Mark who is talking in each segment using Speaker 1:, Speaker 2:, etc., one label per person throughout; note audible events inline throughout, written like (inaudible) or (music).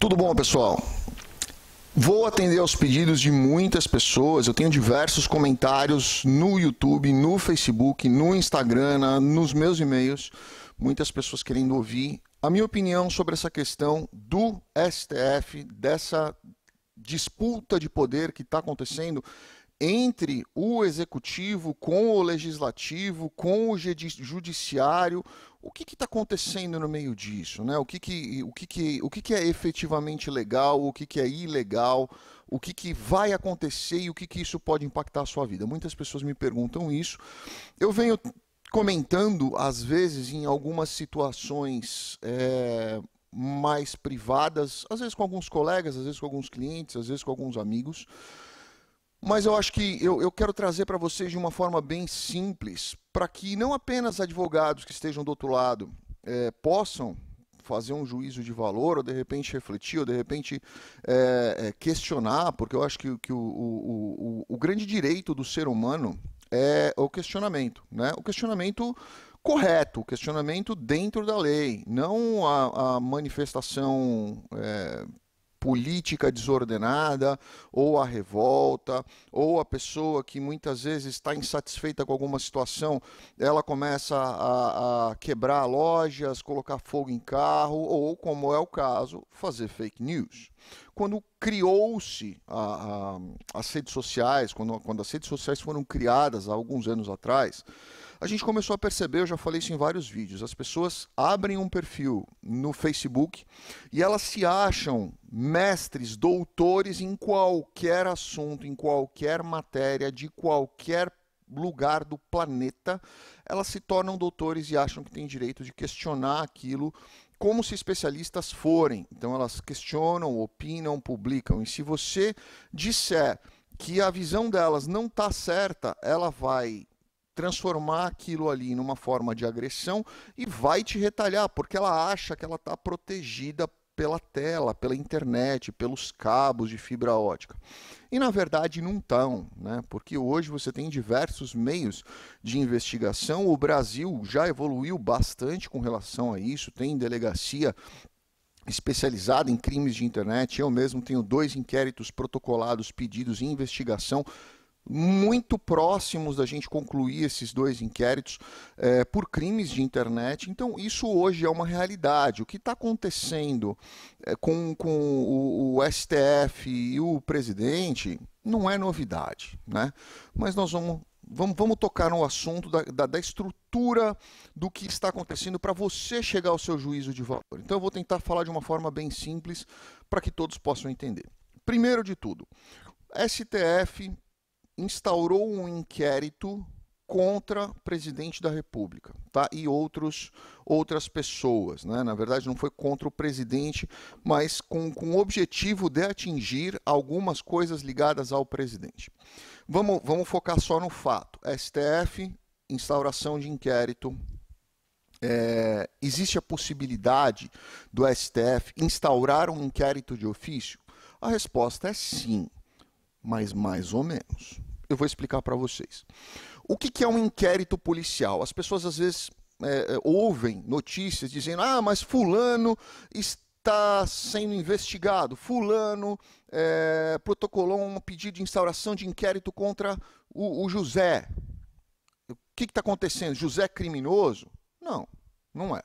Speaker 1: Tudo bom, pessoal? Vou atender aos pedidos de muitas pessoas. Eu tenho diversos comentários no YouTube, no Facebook, no Instagram, nos meus e-mails. Muitas pessoas querendo ouvir a minha opinião sobre essa questão do STF, dessa disputa de poder que está acontecendo entre o executivo com o legislativo, com o judiciário, o que está acontecendo no meio disso, né? O que que, o que, que, o que, que é efetivamente legal, o que, que é ilegal, o que, que vai acontecer e o que, que isso pode impactar a sua vida. Muitas pessoas me perguntam isso. Eu venho comentando, às vezes, em algumas situações é, mais privadas, às vezes com alguns colegas, às vezes com alguns clientes, às vezes com alguns amigos. Mas eu acho que eu, eu quero trazer para vocês de uma forma bem simples, para que não apenas advogados que estejam do outro lado é, possam fazer um juízo de valor, ou de repente refletir, ou de repente é, questionar, porque eu acho que, que o, o, o, o grande direito do ser humano é o questionamento, né? O questionamento correto, o questionamento dentro da lei, não a, a manifestação é, política desordenada, ou a revolta, ou a pessoa que muitas vezes está insatisfeita com alguma situação, ela começa a, a, quebrar lojas, colocar fogo em carro, ou, como é o caso, fazer fake news. Quando criou-se as redes sociais, quando, quando as redes sociais foram criadas há alguns anos atrás, a gente começou a perceber, eu já falei isso em vários vídeos, as pessoas abrem um perfil no Facebook e elas se acham mestres, doutores em qualquer assunto, em qualquer matéria, de qualquer lugar do planeta, elas se tornam doutores e acham que têm direito de questionar aquilo como se especialistas forem. Então elas questionam, opinam, publicam. E se você disser que a visão delas não está certa, ela vai transformar aquilo ali numa forma de agressão e vai te retalhar, porque ela acha que ela está protegida pela tela, pela internet, pelos cabos de fibra ótica. E na verdade não estão, né? porque hoje você tem diversos meios de investigação. O Brasil já evoluiu bastante com relação a isso, tem delegacia especializada em crimes de internet. Eu mesmo tenho dois inquéritos protocolados pedidos em investigação muito próximos da gente concluir esses dois inquéritos é, por crimes de internet. Então, isso hoje é uma realidade. O que está acontecendo é, com, com o, o STF e o presidente não é novidade, né? Mas nós vamos Vamos, vamos, tocar no assunto da, da, da estrutura do que está acontecendo para você chegar ao seu juízo de valor. Então, eu vou tentar falar de uma forma bem simples para que todos possam entender. Primeiro de tudo, STF instaurou um inquérito contra presidente da República, tá? E outros outras pessoas, né? Na verdade não foi contra o presidente, mas com, com o objetivo de atingir algumas coisas ligadas ao presidente. Vamos vamos focar só no fato. STF, instauração de inquérito. É, existe a possibilidade do STF instaurar um inquérito de ofício? A resposta é sim, mas mais ou menos eu vou explicar para vocês. O que, que, é um inquérito policial? As pessoas às vezes é, é, ouvem notícias dizendo: ah, mas Fulano está sendo investigado, Fulano é, protocolou um pedido de instauração de inquérito contra o, o José. O que está acontecendo? José é criminoso? Não, não é.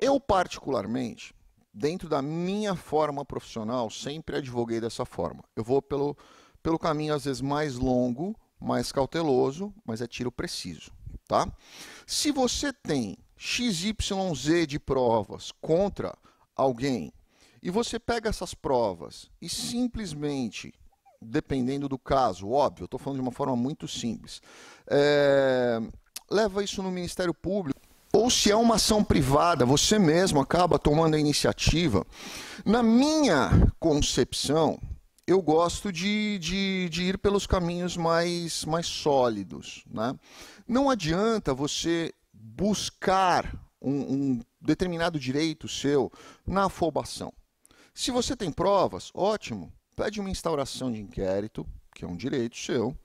Speaker 1: Eu, particularmente, dentro da minha forma profissional, sempre advoguei dessa forma. Eu vou pelo pelo caminho às vezes mais longo, mais cauteloso, mas é tiro preciso, tá? Se você tem XYZ de provas contra alguém e você pega essas provas e simplesmente, dependendo do caso, óbvio, estou falando de uma forma muito simples, é, leva isso no Ministério Público. Ou se é uma ação privada, você mesmo acaba tomando a iniciativa. Na minha concepção, eu gosto de, de, de, ir pelos caminhos mais, mais sólidos. Né? Não adianta você buscar um, um determinado direito seu na afobação. Se você tem provas, ótimo, pede uma instauração de inquérito, que é um direito seu,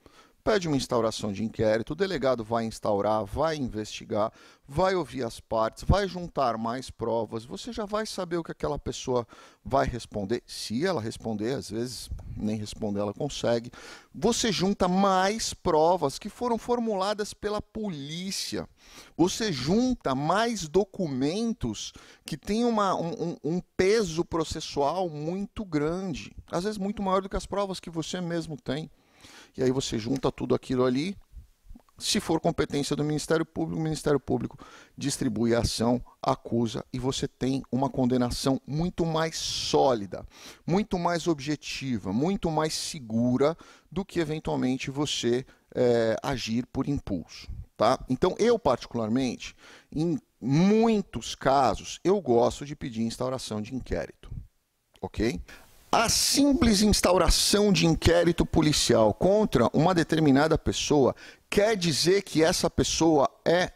Speaker 1: pede uma instauração de inquérito, o delegado vai instaurar, vai investigar, vai ouvir as partes, vai juntar mais provas, você já vai saber o que aquela pessoa vai responder. Se ela responder, às vezes nem responder ela consegue. Você junta mais provas que foram formuladas pela polícia. Você junta mais documentos que têm uma, um, um peso processual muito grande, às vezes muito maior do que as provas que você mesmo tem. E aí você junta tudo aquilo ali. Se for competência do Ministério Público, o Ministério Público distribui a ação, acusa e você tem uma condenação muito mais sólida, muito mais objetiva, muito mais segura do que eventualmente você é, agir por impulso. Tá? Então, eu, particularmente, em muitos casos, eu gosto de pedir instauração de inquérito. Ok? A simples instauração de inquérito policial contra uma determinada pessoa quer dizer que essa pessoa é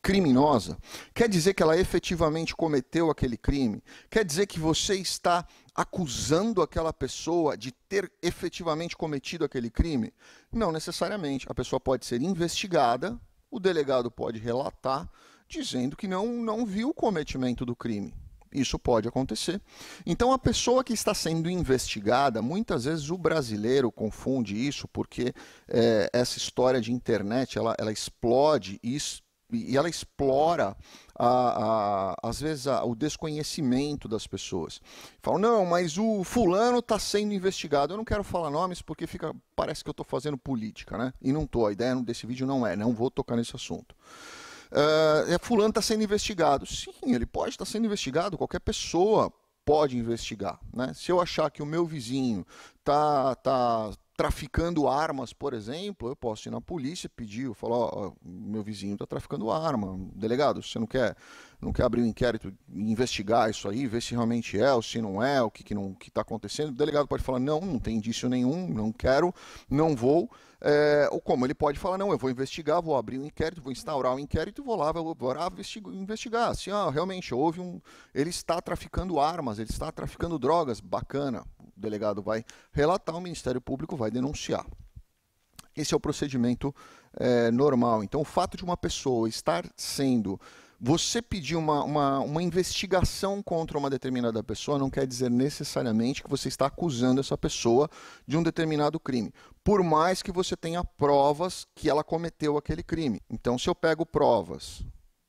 Speaker 1: criminosa? Quer dizer que ela efetivamente cometeu aquele crime? Quer dizer que você está acusando aquela pessoa de ter efetivamente cometido aquele crime? Não necessariamente. A pessoa pode ser investigada, o delegado pode relatar dizendo que não, não viu o cometimento do crime. Isso pode acontecer. Então, a pessoa que está sendo investigada, muitas vezes o brasileiro confunde isso, porque é, essa história de internet ela, ela explode e, e ela explora a, a, às vezes a, o desconhecimento das pessoas. Falam, não, mas o fulano está sendo investigado. Eu não quero falar nomes porque fica, parece que eu estou fazendo política, né? E não estou. A ideia desse vídeo não é, não vou tocar nesse assunto. Uh, fulano está sendo investigado. Sim, ele pode estar tá sendo investigado, qualquer pessoa pode investigar. Né? Se eu achar que o meu vizinho está tá traficando armas, por exemplo, eu posso ir na polícia, pedir, falar, ó, meu vizinho está traficando arma, delegado, você não quer não quer abrir um inquérito e investigar isso aí, ver se realmente é ou se não é, o que está que não, que tá acontecendo. O delegado pode falar, não, não tem indício nenhum, não quero, não vou. É, ou como ele pode falar, não, eu vou investigar, vou abrir um inquérito, vou instaurar um inquérito, vou lá, vou, vou lá investigar. Assim, realmente, houve um. Ele está traficando armas, ele está traficando drogas, bacana. O delegado vai relatar, o Ministério Público vai denunciar. Esse é o procedimento é, normal. Então, o fato de uma pessoa estar sendo você pedir uma, uma, uma investigação contra uma determinada pessoa não quer dizer necessariamente que você está acusando essa pessoa de um determinado crime, por mais que você tenha provas que ela cometeu aquele crime. Então, se eu pego provas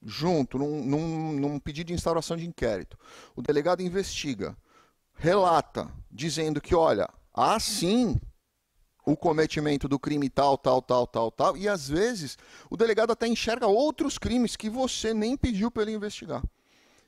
Speaker 1: junto num, num, num pedido de instauração de inquérito, o delegado investiga, relata, dizendo que, olha, há sim o cometimento do crime tal, tal, tal, tal, tal. E às vezes o delegado até enxerga outros crimes que você nem pediu para ele investigar.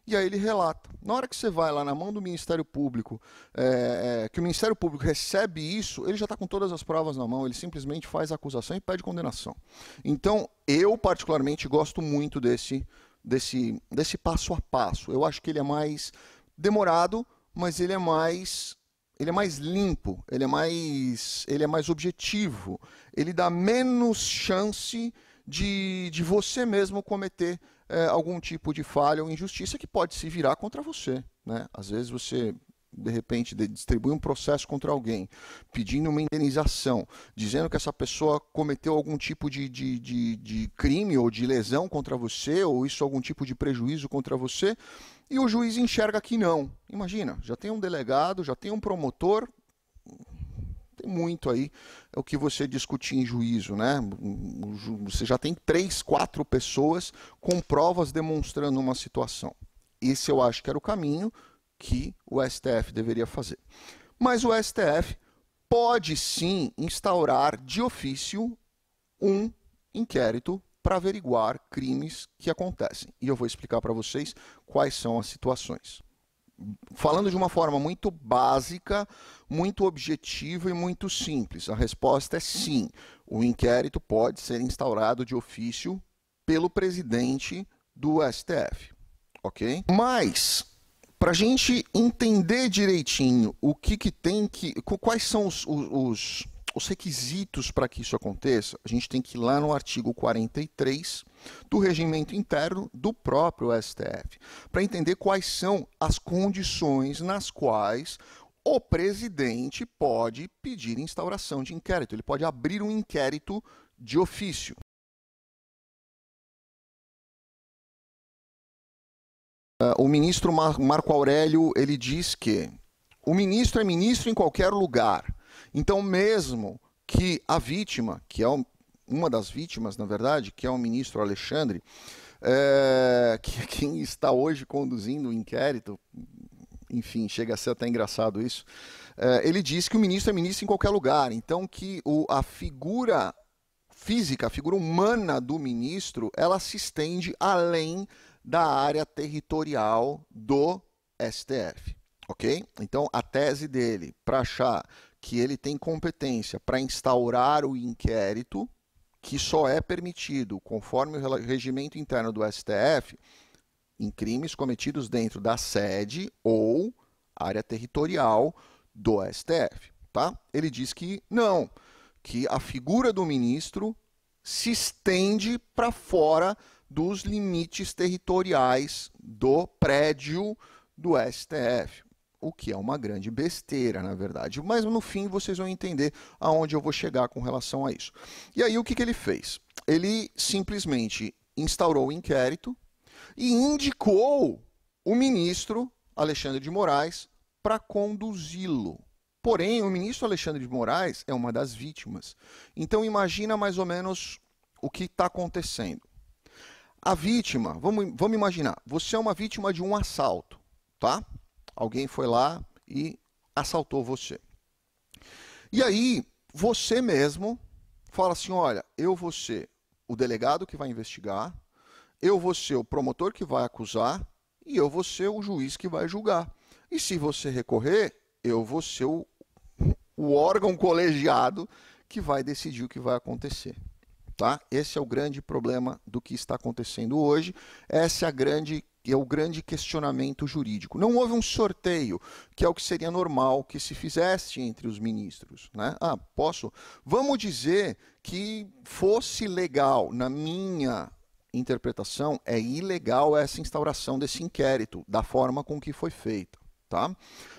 Speaker 1: E aí ele relata. Na hora que você vai lá na mão do Ministério Público, é, é, que o Ministério Público recebe isso, ele já está com todas as provas na mão, ele simplesmente faz a acusação e pede condenação. Então, eu particularmente gosto muito desse, desse, desse passo a passo. Eu acho que ele é mais demorado, mas ele é mais ele é mais limpo, ele é mais, ele é mais objetivo, ele dá menos chance de, de você mesmo cometer é, algum tipo de falha ou injustiça que pode se virar contra você. Né? Às vezes você de repente, distribui um processo contra alguém, pedindo uma indenização, dizendo que essa pessoa cometeu algum tipo de, de, de, de crime ou de lesão contra você, ou isso algum tipo de prejuízo contra você, e o juiz enxerga que não. Imagina, já tem um delegado, já tem um promotor, tem muito aí é o que você discutir em juízo, né? Você já tem três, quatro pessoas com provas demonstrando uma situação. Esse eu acho que era o caminho, que o STF deveria fazer. Mas o STF pode sim instaurar de ofício um inquérito para averiguar crimes que acontecem. E eu vou explicar para vocês quais são as situações. Falando de uma forma muito básica, muito objetiva e muito simples, a resposta é sim. O inquérito pode ser instaurado de ofício pelo presidente do STF, ok? Mas para a gente entender direitinho o que, que tem que. Quais são os, os, os requisitos para que isso aconteça, a gente tem que ir lá no artigo 43 do regimento interno do próprio STF, para entender quais são as condições nas quais o presidente pode pedir instauração de inquérito, ele pode abrir um inquérito de ofício. Ah, o ministro Mar Marco Aurélio ele diz que o ministro é ministro em qualquer lugar. Então, mesmo que a vítima, que é um, uma das vítimas, na verdade, que é o ministro Alexandre, eh, é, que quem está hoje conduzindo o inquérito, enfim, chega a ser até engraçado isso, é, ele diz que o ministro é ministro em qualquer lugar. Então, que o, a figura física, a figura humana do ministro, ela se estende além da área territorial do STF. Ok? Então, a tese dele para achar que ele tem competência para instaurar o inquérito, que só é permitido, conforme o regimento interno do STF, em crimes cometidos dentro da sede ou área territorial do STF. Tá? Ele diz que não, que a figura do ministro se estende para fora dos limites territoriais do prédio do STF. O que é uma grande besteira, na verdade. Mas no fim vocês vão entender aonde eu vou chegar com relação a isso. E aí o que, que ele fez? Ele simplesmente instaurou o um inquérito e indicou o ministro Alexandre de Moraes para conduzi-lo. Porém, o ministro Alexandre de Moraes é uma das vítimas. Então imagina mais ou menos o que está acontecendo. A vítima, vamos, vamos imaginar, você é uma vítima de um assalto, tá? Alguém foi lá e assaltou você. E aí, você mesmo fala assim: olha, eu vou ser o delegado que vai investigar, eu vou ser o promotor que vai acusar e eu vou ser o juiz que vai julgar. E se você recorrer, eu vou ser o, o órgão colegiado que vai decidir o que vai acontecer. Tá? Esse é o grande problema do que está acontecendo hoje. Essa é a grande é o grande questionamento jurídico. Não houve um sorteio, que é o que seria normal que se fizesse entre os ministros. Né? Ah, posso? Vamos dizer que fosse legal, na minha interpretação, é ilegal essa instauração desse inquérito, da forma com que foi feita. Tá?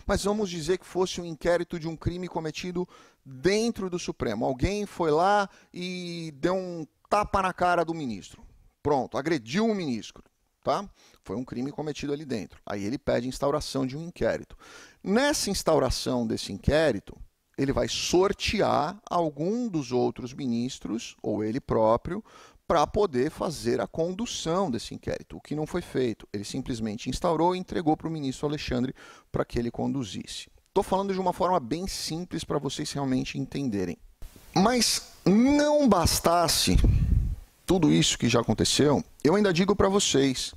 Speaker 1: Mas vamos dizer que fosse um inquérito de um crime cometido dentro do Supremo. Alguém foi lá e deu um tapa na cara do ministro. Pronto, agrediu o ministro, tá? Foi um crime cometido ali dentro. Aí ele pede instauração de um inquérito. Nessa instauração desse inquérito, ele vai sortear algum dos outros ministros ou ele próprio para poder fazer a condução desse inquérito, o que não foi feito. Ele simplesmente instaurou e entregou para o ministro Alexandre para que ele conduzisse. Estou falando de uma forma bem simples para vocês realmente entenderem. Mas não bastasse tudo isso que já aconteceu, eu ainda digo para vocês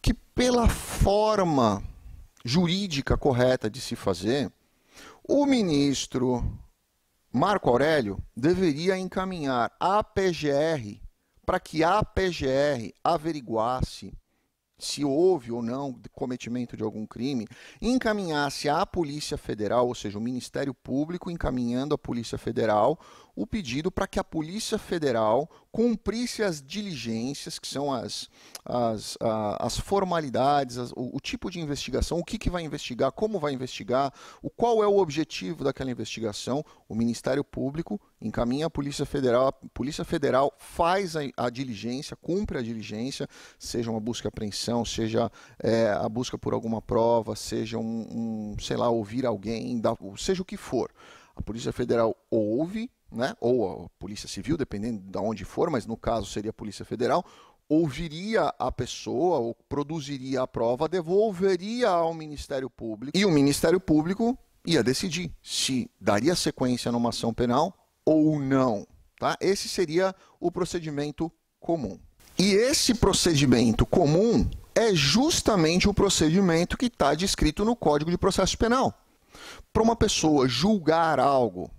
Speaker 1: que, pela forma jurídica correta de se fazer, o ministro Marco Aurélio deveria encaminhar a PGR para que a PGR averiguasse se houve ou não cometimento de algum crime, encaminhasse à Polícia Federal, ou seja, o Ministério Público encaminhando à Polícia Federal o pedido para que a Polícia Federal cumprisse as diligências, que são as, as, as formalidades, as, o, o, tipo de investigação, o que, que vai investigar, como vai investigar, o qual é o objetivo daquela investigação, o Ministério Público encaminha a Polícia Federal, a Polícia Federal faz a, a diligência, cumpre a diligência, seja uma busca e apreensão, seja é, a busca por alguma prova, seja um, um sei lá, ouvir alguém, dá, seja o que for. A Polícia Federal ouve, né, ou a Polícia Civil, dependendo de onde for, mas no caso seria a Polícia Federal, ouviria a pessoa ou produziria a prova, devolveria ao Ministério Público e o Ministério Público ia decidir se daria sequência numa ação penal ou não. Tá? Esse seria o procedimento comum. E esse procedimento comum é justamente o procedimento que está descrito no Código de Processo Penal. Para uma pessoa julgar algo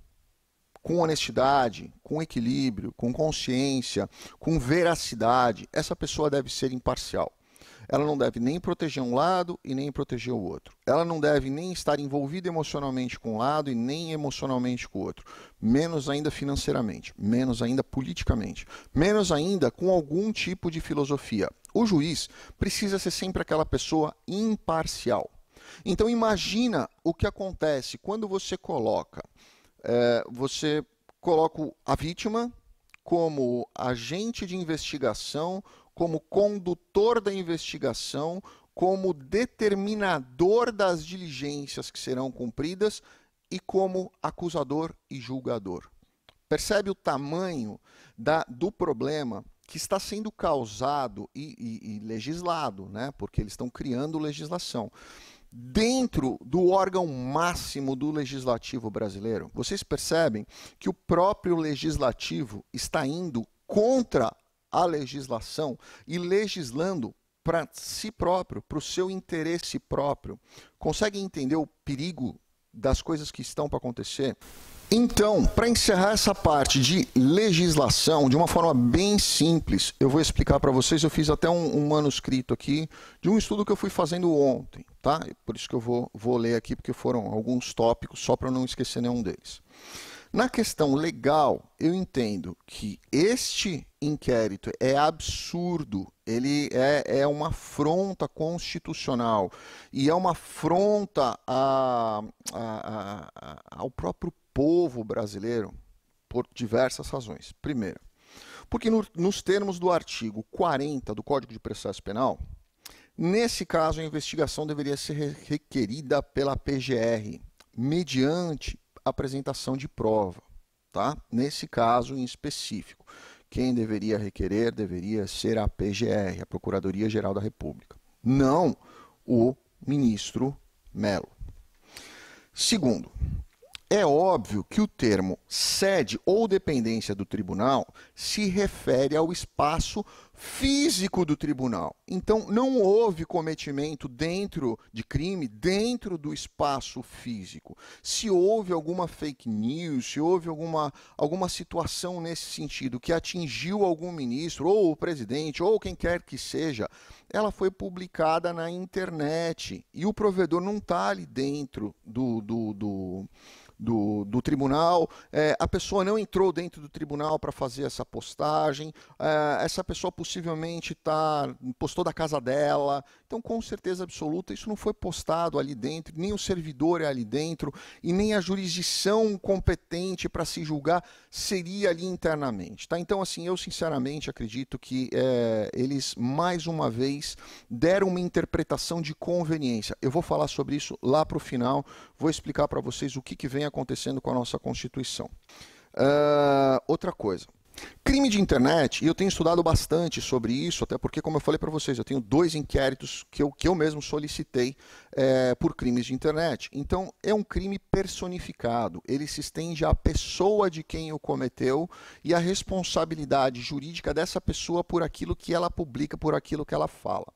Speaker 1: com honestidade, com equilíbrio, com consciência, com veracidade, essa pessoa deve ser imparcial. Ela não deve nem proteger um lado e nem proteger o outro. Ela não deve nem estar envolvida emocionalmente com um lado e nem emocionalmente com o outro. Menos ainda financeiramente, menos ainda politicamente, menos ainda com algum tipo de filosofia. O juiz precisa ser sempre aquela pessoa imparcial. Então imagina o que acontece quando você coloca, é, você coloca a vítima como agente de investigação como condutor da investigação, como determinador das diligências que serão cumpridas e como acusador e julgador. Percebe o tamanho da, do problema que está sendo causado e, e, e legislado, né? porque eles estão criando legislação dentro do órgão máximo do legislativo brasileiro. Vocês percebem que o próprio legislativo está indo contra a legislação e legislando para si próprio, para o seu interesse próprio. Consegue entender o perigo das coisas que estão para acontecer? Então, para encerrar essa parte de legislação de uma forma bem simples, eu vou explicar para vocês. Eu fiz até um, um, manuscrito aqui de um estudo que eu fui fazendo ontem, tá? Por isso que eu vou, vou ler aqui, porque foram alguns tópicos, só para não esquecer nenhum deles. Na questão legal, eu entendo que este inquérito é absurdo, ele é, é uma afronta constitucional e é uma afronta a, a, a, ao próprio povo brasileiro por diversas razões. Primeiro, porque no, nos termos do artigo 40 do Código de Processo Penal, nesse caso a investigação deveria ser requerida pela PGR mediante apresentação de prova, tá? Nesse caso em específico, quem deveria requerer deveria ser a PGR, a Procuradoria Geral da República, não o ministro Melo. Segundo, é óbvio que o termo sede ou dependência do tribunal se refere ao espaço físico do tribunal. Então, não houve cometimento dentro de crime, dentro do espaço físico. Se houve alguma fake news, se houve alguma, alguma situação nesse sentido que atingiu algum ministro, ou o presidente, ou quem quer que seja, ela foi publicada na internet. E o provedor não está ali dentro do, do, do do, do tribunal, é, a pessoa não entrou dentro do tribunal para fazer essa postagem, é, essa pessoa possivelmente tá, postou da casa dela, então com certeza absoluta isso não foi postado ali dentro, nem o servidor é ali dentro e nem a jurisdição competente para se julgar seria ali internamente. Tá? Então assim, eu sinceramente acredito que é, eles mais uma vez deram uma interpretação de conveniência. Eu vou falar sobre isso lá para o final, vou explicar para vocês o que, que, vem acontecendo com a nossa Constituição. Uh, outra coisa. Crime de internet, e eu tenho estudado bastante sobre isso, até porque, como eu falei para vocês, eu tenho dois inquéritos que eu, que eu mesmo solicitei é, por crimes de internet. Então, é um crime personificado, ele se estende à pessoa de quem o cometeu e à responsabilidade jurídica dessa pessoa por aquilo que ela publica, por aquilo que ela fala.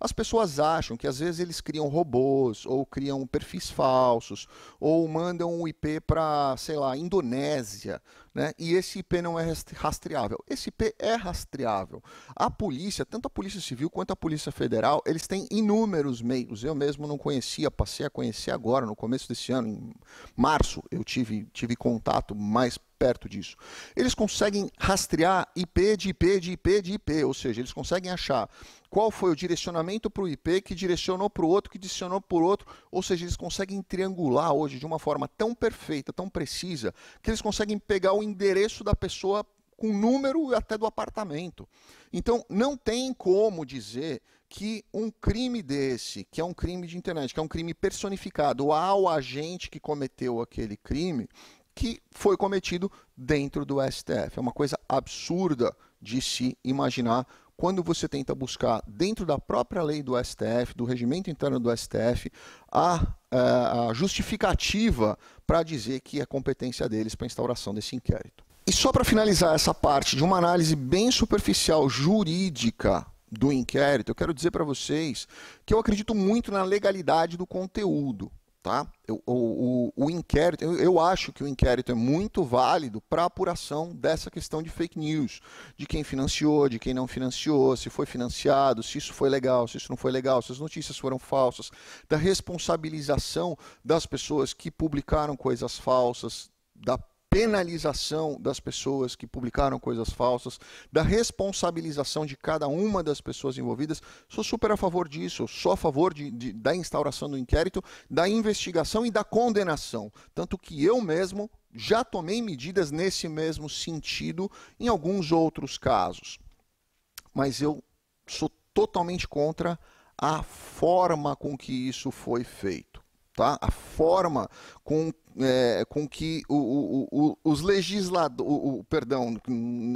Speaker 1: As pessoas acham que às vezes eles criam robôs, ou criam perfis falsos, ou mandam um IP para, sei lá, Indonésia, né? e esse IP não é rastreável. Esse IP é rastreável. A polícia, tanto a Polícia Civil quanto a Polícia Federal, eles têm inúmeros meios. Eu mesmo não conhecia, passei a conhecer agora, no começo desse ano, em março, eu tive, tive contato mais perto disso. Eles conseguem rastrear IP de IP de IP de IP, ou seja, eles conseguem achar qual foi o direcionamento para o IP que direcionou para o outro, que direcionou para o outro, ou seja, eles conseguem triangular hoje de uma forma tão perfeita, tão precisa, que eles conseguem pegar o endereço da pessoa com número até do apartamento. Então, não tem como dizer que um crime desse, que é um crime de internet, que é um crime personificado ao agente que cometeu aquele crime, que foi cometido dentro do STF. É uma coisa absurda de se imaginar quando você tenta buscar dentro da própria lei do STF, do regimento interno do STF, a, é, a justificativa para dizer que é competência deles para a instauração desse inquérito. E só para finalizar essa parte de uma análise bem superficial jurídica do inquérito, eu quero dizer para vocês que eu acredito muito na legalidade do conteúdo. Tá? Eu, o, o, o, inquérito, eu, eu, acho que o inquérito é muito válido para apuração dessa questão de fake news, de quem financiou, de quem não financiou, se foi financiado, se isso foi legal, se isso não foi legal, se as notícias foram falsas, da responsabilização das pessoas que publicaram coisas falsas, da penalização das pessoas que publicaram coisas falsas, da responsabilização de cada uma das pessoas envolvidas. Sou super a favor disso, sou a favor de, de, da instauração do inquérito, da investigação e da condenação. Tanto que eu mesmo já tomei medidas nesse mesmo sentido em alguns outros casos. Mas eu sou totalmente contra a forma com que isso foi feito tá? a forma com, é, com que o, o, o, os legisladores, perdão,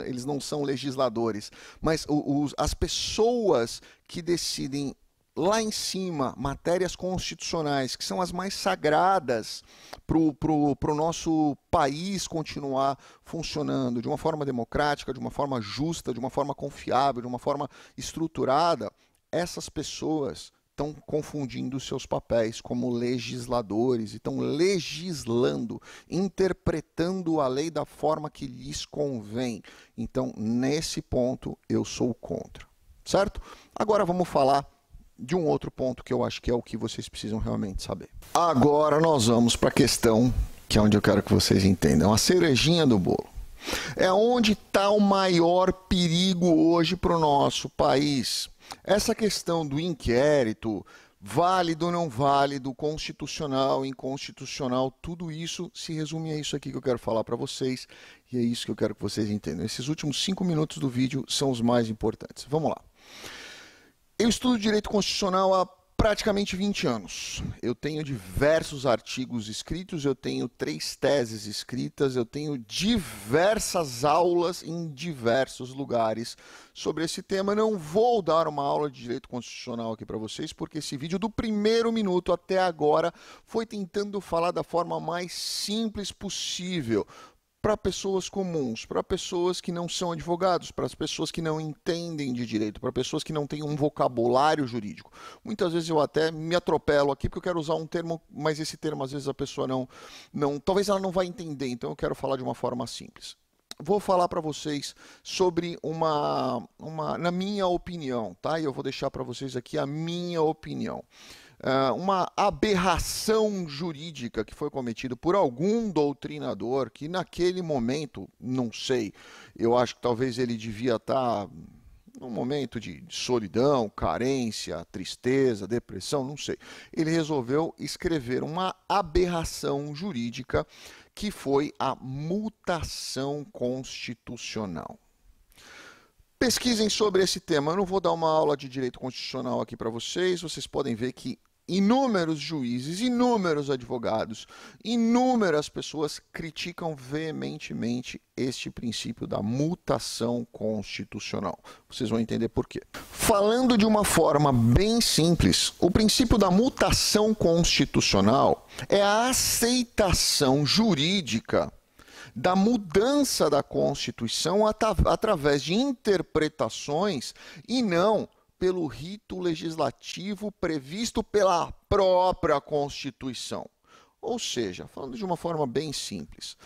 Speaker 1: eles não são legisladores, mas os, as pessoas que decidem lá em cima matérias constitucionais que são as mais sagradas para o pro, pro nosso país continuar funcionando de uma forma democrática, de uma forma justa, de uma forma confiável, de uma forma estruturada, essas pessoas estão confundindo seus papéis como legisladores e estão legislando, interpretando a lei da forma que lhes convém. Então, nesse ponto, eu sou contra. Certo? Agora vamos falar de um outro ponto que eu acho que é o que vocês precisam realmente saber. Agora nós vamos para a questão que é onde eu quero que vocês entendam, a cerejinha do bolo. É onde está o maior perigo hoje para o nosso país. Essa questão do inquérito, válido ou não válido, constitucional, inconstitucional, tudo isso se resume a isso aqui que eu quero falar para vocês e é isso que eu quero que vocês entendam. Esses últimos cinco minutos do vídeo são os mais importantes. Vamos lá. Eu estudo direito constitucional há praticamente 20 anos. Eu tenho diversos artigos escritos, eu tenho três teses escritas, eu tenho diversas aulas em diversos lugares sobre esse tema. Não vou dar uma aula de direito constitucional aqui para vocês, porque esse vídeo, do primeiro minuto até agora, foi tentando falar da forma mais simples possível para pessoas comuns, para pessoas que não são advogados, para as pessoas que não entendem de direito, para pessoas que não têm um vocabulário jurídico. Muitas vezes eu até me atropelo aqui porque eu quero usar um termo, mas esse termo às vezes a pessoa não, não talvez ela não vai entender, então eu quero falar de uma forma simples. Vou falar para vocês sobre uma, uma, na minha opinião, tá? E eu vou deixar para vocês aqui a minha opinião uh, uma aberração jurídica que foi cometida por algum doutrinador que naquele momento, não sei, eu acho que talvez ele devia estar tá num momento de solidão, carência, tristeza, depressão, não sei. Ele resolveu escrever uma aberração jurídica que foi a mutação constitucional. Pesquisem sobre esse tema. Eu não vou dar uma aula de direito constitucional aqui para vocês. Vocês podem ver que Inúmeros juízes, inúmeros advogados, inúmeras pessoas criticam veementemente este princípio da mutação constitucional. Vocês vão entender por quê. Falando de uma forma bem simples, o princípio da mutação constitucional é a aceitação jurídica da mudança da Constituição através de interpretações e não pelo rito legislativo previsto pela própria Constituição. Ou seja, falando de uma forma bem simples,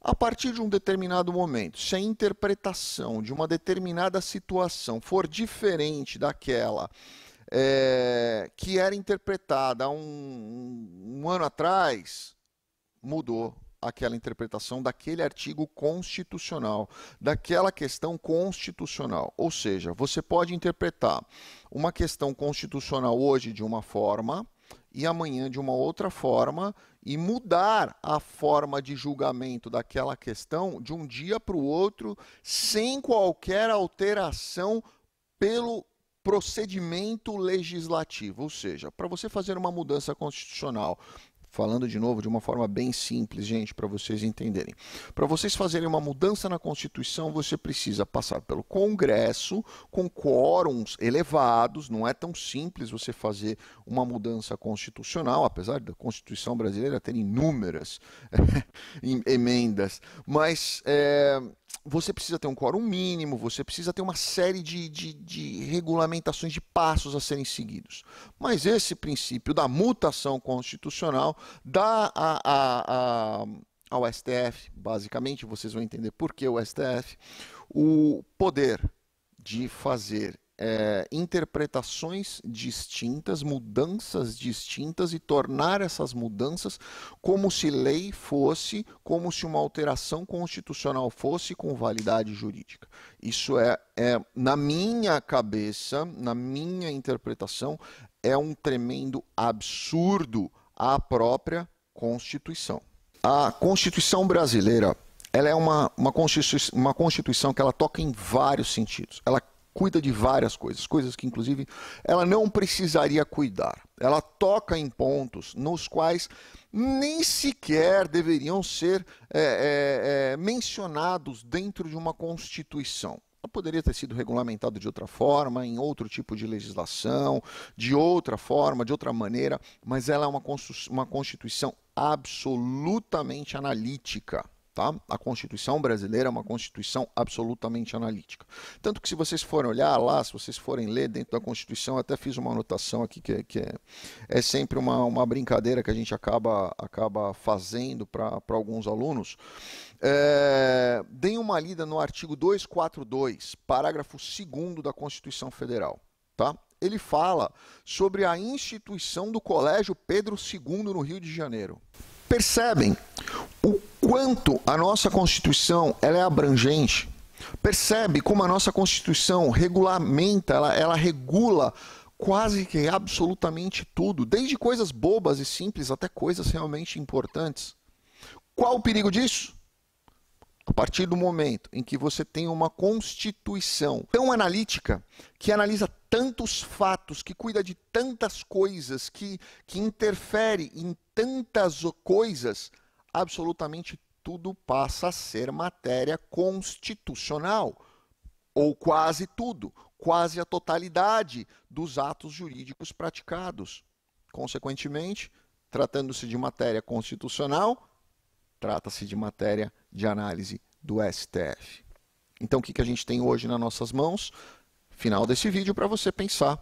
Speaker 1: a partir de um determinado momento, se a interpretação de uma determinada situação for diferente daquela é, que era interpretada há um, um ano atrás, mudou aquela interpretação daquele artigo constitucional, daquela questão constitucional. Ou seja, você pode interpretar uma questão constitucional hoje de uma forma e amanhã de uma outra forma e mudar a forma de julgamento daquela questão de um dia para o outro sem qualquer alteração pelo procedimento legislativo, ou seja, para você fazer uma mudança constitucional falando de novo de uma forma bem simples, gente, para vocês entenderem. Para vocês fazerem uma mudança na Constituição, você precisa passar pelo Congresso com quórums elevados, não é tão simples você fazer uma mudança constitucional, apesar da Constituição brasileira ter inúmeras (laughs) emendas, mas é, você precisa ter um quórum mínimo, você precisa ter uma série de, de, de, regulamentações, de passos a serem seguidos. Mas esse princípio da mutação constitucional dá a, a, a, ao STF, basicamente, vocês vão entender por que o STF, o poder de fazer é, interpretações distintas, mudanças distintas e tornar essas mudanças como se lei fosse, como se uma alteração constitucional fosse com validade jurídica. Isso é, é na minha cabeça, na minha interpretação, é um tremendo absurdo à própria Constituição. A Constituição brasileira ela é uma, uma, constituição, uma constituição que ela toca em vários sentidos. Ela cuida de várias coisas, coisas que inclusive ela não precisaria cuidar. Ela toca em pontos nos quais nem sequer deveriam ser é, é, é mencionados dentro de uma Constituição poderia ter sido regulamentado de outra forma, em outro tipo de legislação, de outra forma, de outra maneira, mas ela é uma, uma Constituição absolutamente analítica. Tá? A Constituição brasileira é uma Constituição absolutamente analítica. Tanto que, se vocês forem olhar lá, se vocês forem ler dentro da Constituição, até fiz uma anotação aqui que, é, que é, é sempre uma, uma brincadeira que a gente acaba, acaba fazendo para alguns alunos. É, deem uma lida no artigo 242, parágrafo 2 da Constituição Federal. Tá? ele fala sobre a instituição do Colégio Pedro II no Rio de Janeiro. Percebem o quanto a nossa Constituição ela é abrangente. Percebe como a nossa Constituição regulamenta, ela, ela regula quase que absolutamente tudo, desde coisas bobas e simples até coisas realmente importantes. Qual o perigo disso? A partir do momento em que você tem uma constituição tão analítica, que analisa tantos fatos, que cuida de tantas coisas, que, que interfere em tantas coisas, absolutamente tudo passa a ser matéria constitucional, ou quase tudo, quase a totalidade dos atos jurídicos praticados. Consequentemente, tratando-se de matéria constitucional, trata-se de matéria de análise do STF. Então, o que a gente tem hoje nas nossas mãos? Final desse vídeo para você pensar.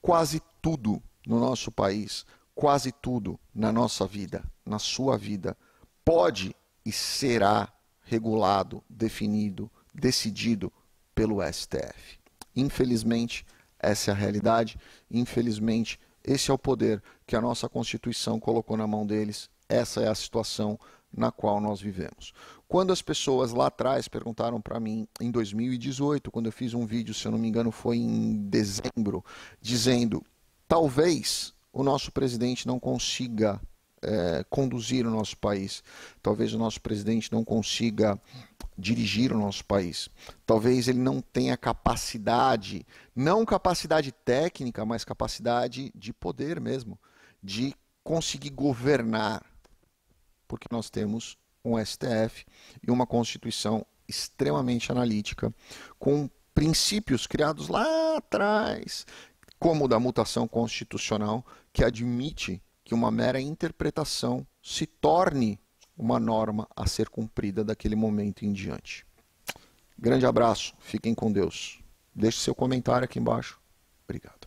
Speaker 1: Quase tudo no nosso país, quase tudo na nossa vida, na sua vida, pode e será regulado, definido, decidido pelo STF. Infelizmente, essa é a realidade. Infelizmente, esse é o poder que a nossa Constituição colocou na mão deles. Essa é a situação na qual nós vivemos. Quando as pessoas lá atrás perguntaram para mim, em 2018, quando eu fiz um vídeo, se eu não me engano, foi em dezembro, dizendo: talvez o nosso presidente não consiga é, conduzir o nosso país, talvez o nosso presidente não consiga dirigir o nosso país, talvez ele não tenha capacidade, não capacidade técnica, mas capacidade de poder mesmo, de conseguir governar, porque nós temos um STF e uma Constituição extremamente analítica, com princípios criados lá atrás como o da mutação constitucional, que admite que uma mera interpretação se torne uma norma a ser cumprida daquele momento em diante. Grande abraço, fiquem com Deus. Deixe seu comentário aqui embaixo. Obrigado.